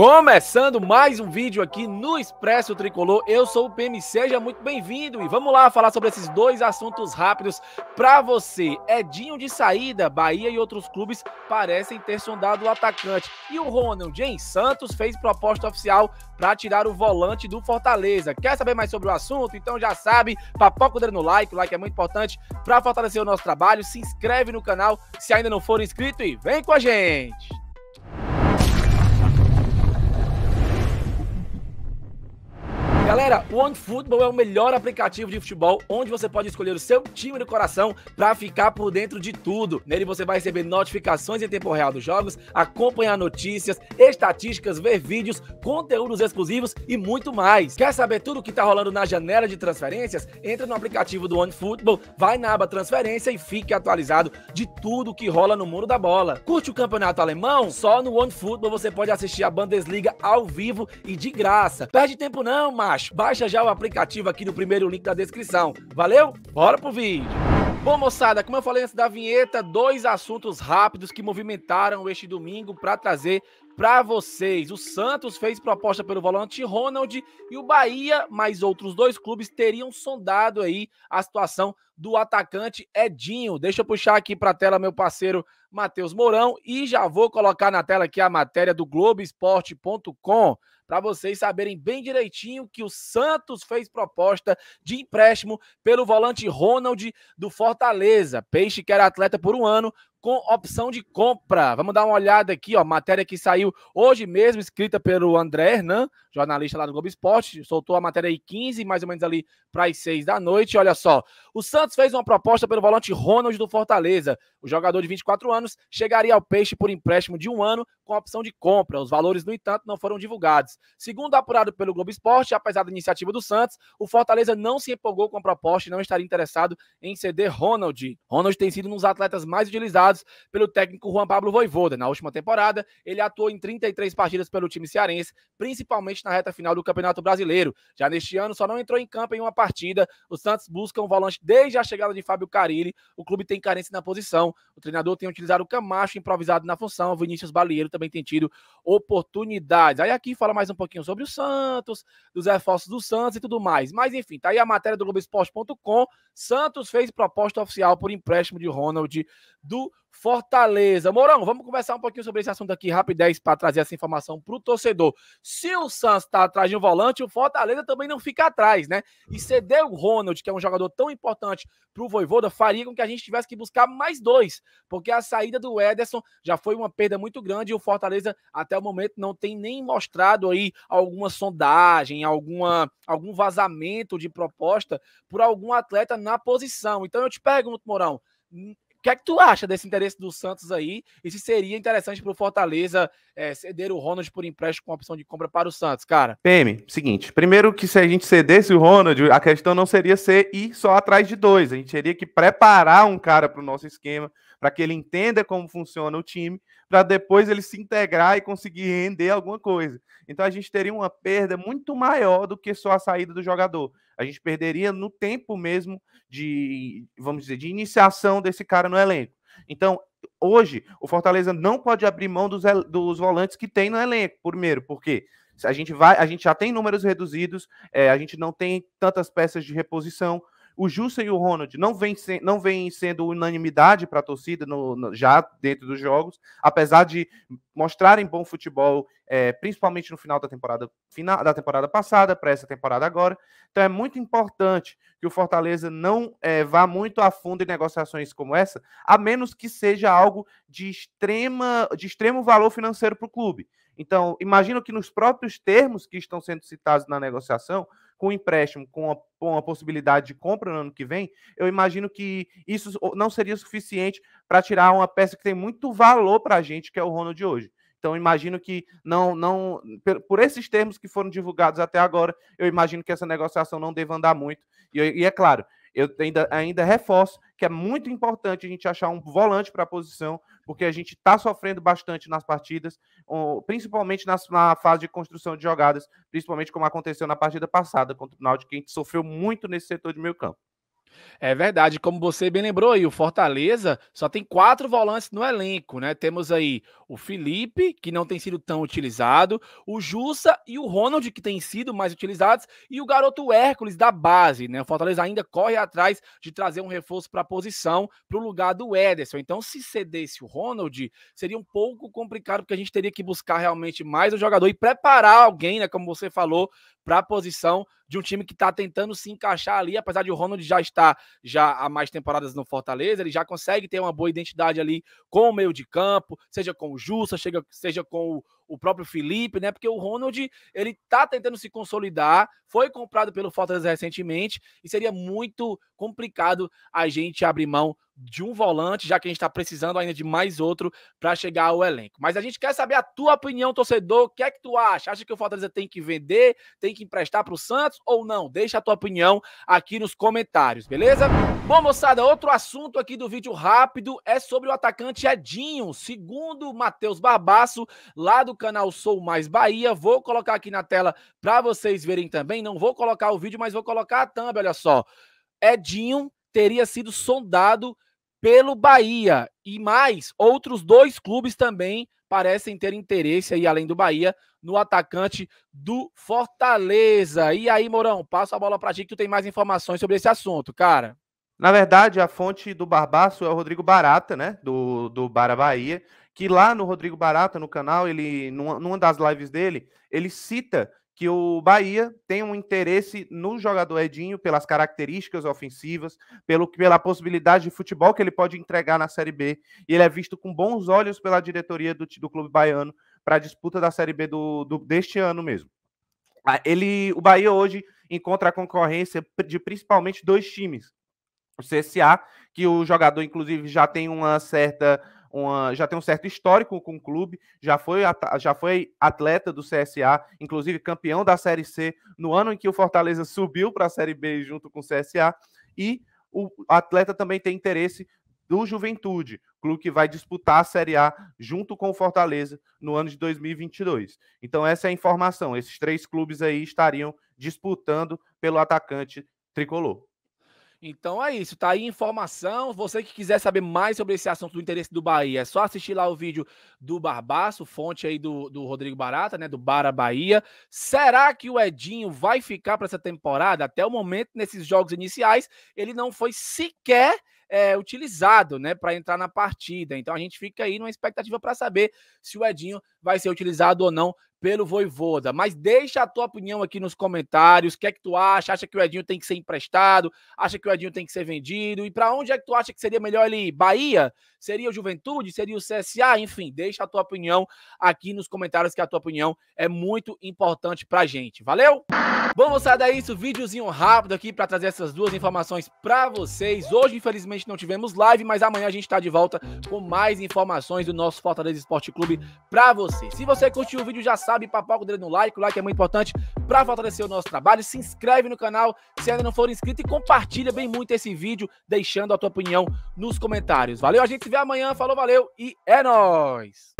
Começando mais um vídeo aqui no Expresso Tricolor, eu sou o PM, seja muito bem-vindo e vamos lá falar sobre esses dois assuntos rápidos para você. Edinho é de saída, Bahia e outros clubes parecem ter sondado o atacante e o Ronald em Santos fez proposta oficial para tirar o volante do Fortaleza. Quer saber mais sobre o assunto? Então já sabe, papoca o dedo no like, o like é muito importante para fortalecer o nosso trabalho, se inscreve no canal se ainda não for inscrito e vem com a gente! Galera, o OneFootball é o melhor aplicativo de futebol onde você pode escolher o seu time do coração para ficar por dentro de tudo. Nele você vai receber notificações em tempo real dos jogos, acompanhar notícias, estatísticas, ver vídeos, conteúdos exclusivos e muito mais. Quer saber tudo o que está rolando na janela de transferências? Entra no aplicativo do OneFootball, vai na aba Transferência e fique atualizado de tudo que rola no mundo da bola. Curte o campeonato alemão? Só no OneFootball você pode assistir a Bundesliga ao vivo e de graça. Perde tempo não, macho! Baixa já o aplicativo aqui no primeiro link da descrição. Valeu? Bora pro vídeo! Bom, moçada, como eu falei antes da vinheta, dois assuntos rápidos que movimentaram este domingo para trazer para vocês. O Santos fez proposta pelo volante Ronald e o Bahia, mais outros dois clubes, teriam sondado aí a situação do atacante Edinho. Deixa eu puxar aqui para a tela meu parceiro Matheus Mourão e já vou colocar na tela aqui a matéria do Globoesporte.com para vocês saberem bem direitinho que o Santos fez proposta de empréstimo pelo volante Ronald do Fortaleza. Peixe que era atleta por um ano, com opção de compra. Vamos dar uma olhada aqui, ó, matéria que saiu hoje mesmo, escrita pelo André Hernan, jornalista lá do Globo Esporte, soltou a matéria aí 15, mais ou menos ali para as 6 da noite. Olha só, o Santos fez uma proposta pelo volante Ronald do Fortaleza. O jogador de 24 anos chegaria ao Peixe por empréstimo de um ano com opção de compra. Os valores, no entanto, não foram divulgados. Segundo apurado pelo Globo Esporte, apesar da iniciativa do Santos, o Fortaleza não se empolgou com a proposta e não estaria interessado em ceder Ronald. Ronald tem sido um dos atletas mais utilizados pelo técnico Juan Pablo Voivoda. Na última temporada, ele atuou em 33 partidas pelo time cearense, principalmente na reta final do Campeonato Brasileiro. Já neste ano, só não entrou em campo em uma partida. O Santos busca um volante desde a chegada de Fábio Carilli. O clube tem carência na posição. O treinador tem utilizado o Camacho improvisado na função. O Vinícius Balieiro também tem tido oportunidades. Aí aqui fala mais um pouquinho sobre o Santos, dos reforços do Santos e tudo mais. Mas enfim, tá aí a matéria do Globoesporte.com. Santos fez proposta oficial por empréstimo de Ronald do Fortaleza. Morão, vamos conversar um pouquinho sobre esse assunto aqui rapidez para trazer essa informação para o torcedor. Se o Santos está atrás de um volante, o Fortaleza também não fica atrás, né? E ceder o Ronald, que é um jogador tão importante para o Voivoda, faria com que a gente tivesse que buscar mais dois, porque a saída do Ederson já foi uma perda muito grande e o Fortaleza até o momento não tem nem mostrado aí alguma sondagem, alguma, algum vazamento de proposta por algum atleta na posição. Então eu te pergunto, Morão, o que é que tu acha desse interesse do Santos aí? E se seria interessante para o Fortaleza é, ceder o Ronald por empréstimo com opção de compra para o Santos, cara? PM, seguinte. Primeiro que se a gente cedesse o Ronald, a questão não seria ser ir só atrás de dois. A gente teria que preparar um cara para o nosso esquema para que ele entenda como funciona o time, para depois ele se integrar e conseguir render alguma coisa. Então a gente teria uma perda muito maior do que só a saída do jogador. A gente perderia no tempo mesmo de, vamos dizer, de iniciação desse cara no elenco. Então, hoje, o Fortaleza não pode abrir mão dos, dos volantes que tem no elenco, primeiro, porque a gente vai, a gente já tem números reduzidos, é, a gente não tem tantas peças de reposição. O Jussa e o Ronald não vem, se, não vem sendo unanimidade para a torcida no, no, já dentro dos jogos, apesar de mostrarem bom futebol, é, principalmente no final da temporada, final, da temporada passada, para essa temporada agora. Então é muito importante que o Fortaleza não é, vá muito a fundo em negociações como essa, a menos que seja algo de, extrema, de extremo valor financeiro para o clube. Então, imagino que nos próprios termos que estão sendo citados na negociação, com empréstimo, com a, com possibilidade de compra no ano que vem, eu imagino que isso não seria suficiente para tirar uma peça que tem muito valor para a gente, que é o Ronald hoje. Então, imagino que não, não, por esses termos que foram divulgados até agora, eu imagino que essa negociação não deva andar muito. E, e é claro, eu ainda, ainda reforço que é muito importante a gente achar um volante para a posição, porque a gente está sofrendo bastante nas partidas, principalmente na fase de construção de jogadas, principalmente como aconteceu na partida passada contra o Náutico, que a gente sofreu muito nesse setor de meio campo. É verdade, como você bem lembrou aí, o Fortaleza só tem quatro volantes no elenco, né? Temos aí o Felipe, que não tem sido tão utilizado, o Jussa e o Ronald, que têm sido mais utilizados, e o garoto Hércules da base, né? O Fortaleza ainda corre atrás de trazer um reforço para a posição, para o lugar do Ederson. Então, se cedesse o Ronald, seria um pouco complicado, porque a gente teria que buscar realmente mais um jogador e preparar alguém, né? Como você falou, para a posição de um time que está tentando se encaixar ali, apesar de o Ronald já estar já há mais temporadas no Fortaleza, ele já consegue ter uma boa identidade ali com o meio de campo, seja com o Jussa, seja com o o próprio Felipe, né? Porque o Ronald, ele tá tentando se consolidar, foi comprado pelo Fortaleza recentemente e seria muito complicado a gente abrir mão de um volante, já que a gente está precisando ainda de mais outro para chegar ao elenco. Mas a gente quer saber a tua opinião, torcedor. O que é que tu acha? Acha que o Fortaleza tem que vender, tem que emprestar para o Santos ou não? Deixa a tua opinião aqui nos comentários, beleza? Bom, moçada, outro assunto aqui do vídeo rápido é sobre o atacante Edinho, segundo Matheus Barbaço, lá do canal Sou Mais Bahia. Vou colocar aqui na tela para vocês verem também. Não vou colocar o vídeo, mas vou colocar a thumb, olha só. Edinho teria sido sondado pelo Bahia. E mais, outros dois clubes também parecem ter interesse aí, além do Bahia, no atacante do Fortaleza. E aí, Mourão, passo a bola para ti que tu tem mais informações sobre esse assunto, cara. Na verdade, a fonte do Barbaço é o Rodrigo Barata, né? Do, do Bara Bahia. Que lá no Rodrigo Barata, no canal, ele, numa, numa das lives dele, ele cita que o Bahia tem um interesse no jogador Edinho pelas características ofensivas, pelo pela possibilidade de futebol que ele pode entregar na Série B. E ele é visto com bons olhos pela diretoria do, do clube baiano para a disputa da Série B do, do, deste ano mesmo. Ah, ele, o Bahia hoje encontra a concorrência de principalmente dois times, o CSA, que o jogador, inclusive, já tem uma certa. Uma, já tem um certo histórico com o clube, já foi, já foi atleta do CSA, inclusive campeão da Série C no ano em que o Fortaleza subiu para a Série B junto com o CSA, e o atleta também tem interesse do Juventude, clube que vai disputar a Série A junto com o Fortaleza no ano de 2022. Então essa é a informação, esses três clubes aí estariam disputando pelo atacante tricolor. Então é isso, tá aí informação. Você que quiser saber mais sobre esse assunto do interesse do Bahia, é só assistir lá o vídeo do Barbaço, fonte aí do, do Rodrigo Barata, né? Do Bara Bahia. Será que o Edinho vai ficar para essa temporada? Até o momento, nesses jogos iniciais, ele não foi sequer é, utilizado, né, para entrar na partida. Então a gente fica aí numa expectativa para saber se o Edinho vai ser utilizado ou não pelo Voivoda. Mas deixa a tua opinião aqui nos comentários. O que é que tu acha? Acha que o Edinho tem que ser emprestado? Acha que o Edinho tem que ser vendido? E para onde é que tu acha que seria melhor ele ir? Bahia? Seria o Juventude? Seria o CSA? Enfim, deixa a tua opinião aqui nos comentários, que a tua opinião é muito importante pra gente. Valeu? Bom, moçada, é isso. videozinho rápido aqui para trazer essas duas informações para vocês. Hoje, infelizmente, não tivemos live, mas amanhã a gente está de volta com mais informações do nosso Fortaleza Esporte Clube para você. Se você curtiu o vídeo, já sabe sabe, papar com o dedo no like, o like é muito importante para fortalecer o nosso trabalho. Se inscreve no canal se ainda não for inscrito e compartilha bem muito esse vídeo, deixando a tua opinião nos comentários. Valeu, a gente se vê amanhã. Falou, valeu e é nóis!